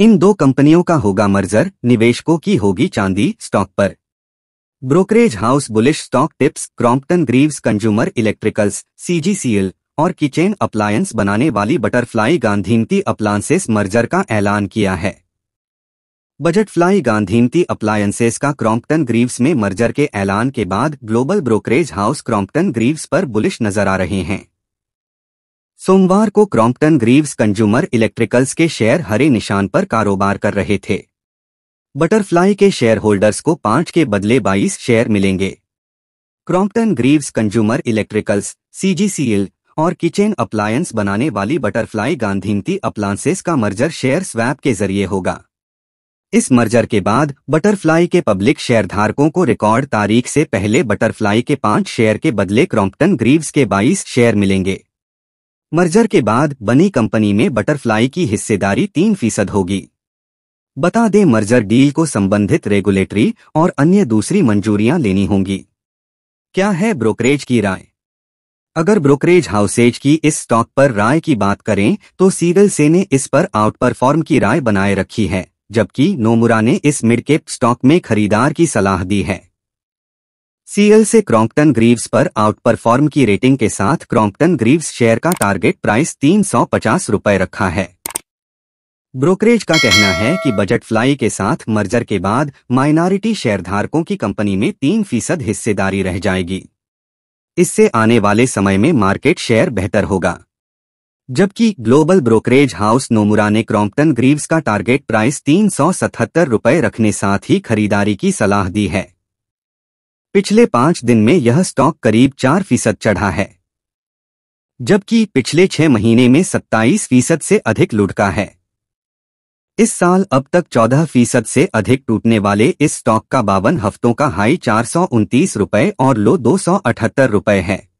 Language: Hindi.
इन दो कंपनियों का होगा मर्जर निवेशकों की होगी चांदी स्टॉक पर brokerage house bullish stock tips Crompton Greaves consumer electricals CGCL और किचेन अप्लायंस बनाने वाली बटरफ्लाई गांधीमती अप्लायंसेस मर्जर का ऐलान किया है बजट फ्लाई गांधीमती अप्लायंसेस का क्रॉम्पटन ग्रीव्स में मर्जर के ऐलान के बाद global brokerage house Crompton Greaves पर बुलिश नजर आ रहे हैं सोमवार को क्रॉम्पटन ग्रीव्स कंज्यूमर इलेक्ट्रिकल्स के शेयर हरे निशान पर कारोबार कर रहे थे बटरफ्लाई के शेयर होल्डर्स को पांच के बदले बाईस शेयर मिलेंगे Crompton Greaves consumer electricals CGCL और किचन अप्लायंस बनाने वाली बटरफ्लाई गांधीमती अप्लायंसेस का मर्जर शेयर स्वैप के जरिए होगा इस मर्जर के बाद बटरफ्लाई के पब्लिक शेयरधारकों को रिकॉर्ड तारीख से पहले बटरफ्लाई के पांच शेयर के बदले क्रॉम्पटन ग्रीव्स के 22 शेयर मिलेंगे मर्जर के बाद बनी कंपनी में बटरफ्लाई की हिस्सेदारी तीन फीसद होगी बता दें मर्जर डील को संबंधित रेगुलेटरी और अन्य दूसरी मंजूरियां लेनी होंगी क्या है ब्रोकरेज की राय अगर ब्रोकरेज हाउसेज की इस स्टॉक पर राय की बात करें तो सीरल से ने इस पर आउट परफॉर्म की राय बनाए रखी है जबकि नोमुरा ने इस मिडकेप स्टॉक में खरीदार की सलाह दी है सीएल से क्रॉम्पटन ग्रीव्स पर आउट परफॉर्म की रेटिंग के साथ क्रॉम्पटन ग्रीव्स शेयर का टारगेट प्राइस तीन सौ पचास रुपए रखा है ब्रोकरेज का कहना है कि बजट फ्लाई के साथ मर्जर के बाद माइनॉरिटी शेयरधारकों की कंपनी में तीन फीसद हिस्सेदारी रह जाएगी इससे आने वाले समय में मार्केट शेयर बेहतर होगा जबकि ग्लोबल ब्रोकरेज हाउस नोमुरा ने क्रॉम्पटन ग्रीव्स का टारगेट प्राइस तीन सौ रखने साथ ही खरीदारी की सलाह दी है पिछले पांच दिन में यह स्टॉक करीब चार फीसद चढ़ा है जबकि पिछले छह महीने में सत्ताईस फीसद से अधिक लुढ़का है इस साल अब तक चौदह फीसद से अधिक टूटने वाले इस स्टॉक का बावन हफ्तों का हाई चार रुपए और लो दो रुपए है